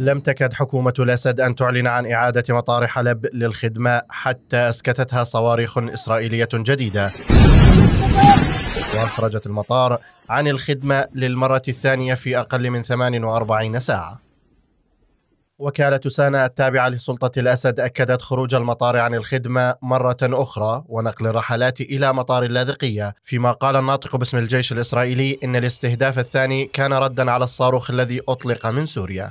لم تكد حكومة الأسد أن تعلن عن إعادة مطار حلب للخدمة حتى أسكتتها صواريخ إسرائيلية جديدة وأخرجت المطار عن الخدمة للمرة الثانية في أقل من 48 ساعة وكالة سانا التابعة لسلطة الأسد أكدت خروج المطار عن الخدمة مرة أخرى ونقل الرحلات إلى مطار اللاذقية فيما قال الناطق باسم الجيش الإسرائيلي إن الاستهداف الثاني كان ردا على الصاروخ الذي أطلق من سوريا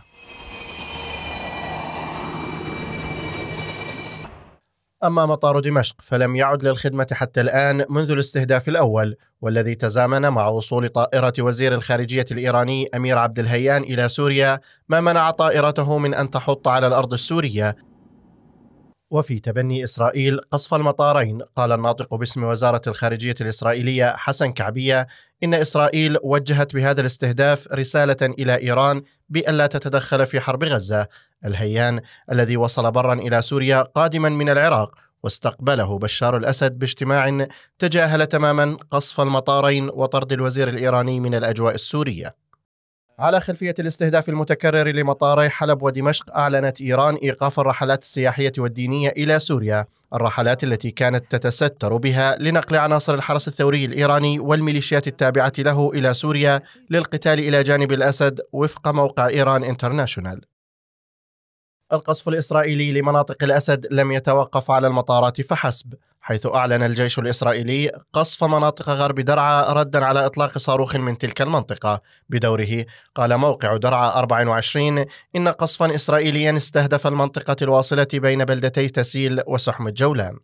أما مطار دمشق فلم يعد للخدمة حتى الآن منذ الاستهداف الأول والذي تزامن مع وصول طائرة وزير الخارجية الإيراني أمير عبد الهيان إلى سوريا ما منع طائرته من أن تحط على الأرض السورية وفي تبني إسرائيل قصف المطارين قال الناطق باسم وزارة الخارجية الإسرائيلية حسن كعبية إن إسرائيل وجهت بهذا الاستهداف رسالة إلى إيران بأن لا تتدخل في حرب غزة الهيان الذي وصل برا إلى سوريا قادما من العراق واستقبله بشار الاسد باجتماع تجاهل تماما قصف المطارين وطرد الوزير الايراني من الاجواء السوريه على خلفية الاستهداف المتكرر لمطاري حلب ودمشق أعلنت إيران إيقاف الرحلات السياحية والدينية إلى سوريا الرحلات التي كانت تتستر بها لنقل عناصر الحرس الثوري الإيراني والميليشيات التابعة له إلى سوريا للقتال إلى جانب الأسد وفق موقع إيران انترناشونال القصف الإسرائيلي لمناطق الأسد لم يتوقف على المطارات فحسب حيث أعلن الجيش الإسرائيلي قصف مناطق غرب درعا ردا على إطلاق صاروخ من تلك المنطقة بدوره قال موقع درعا 24 إن قصفا إسرائيليا استهدف المنطقة الواصلة بين بلدتي تسيل وسحم الجولان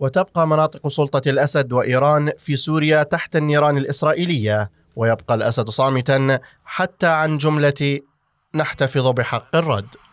وتبقى مناطق سلطة الأسد وإيران في سوريا تحت النيران الإسرائيلية ويبقى الأسد صامتا حتى عن جملة نحتفظ بحق الرد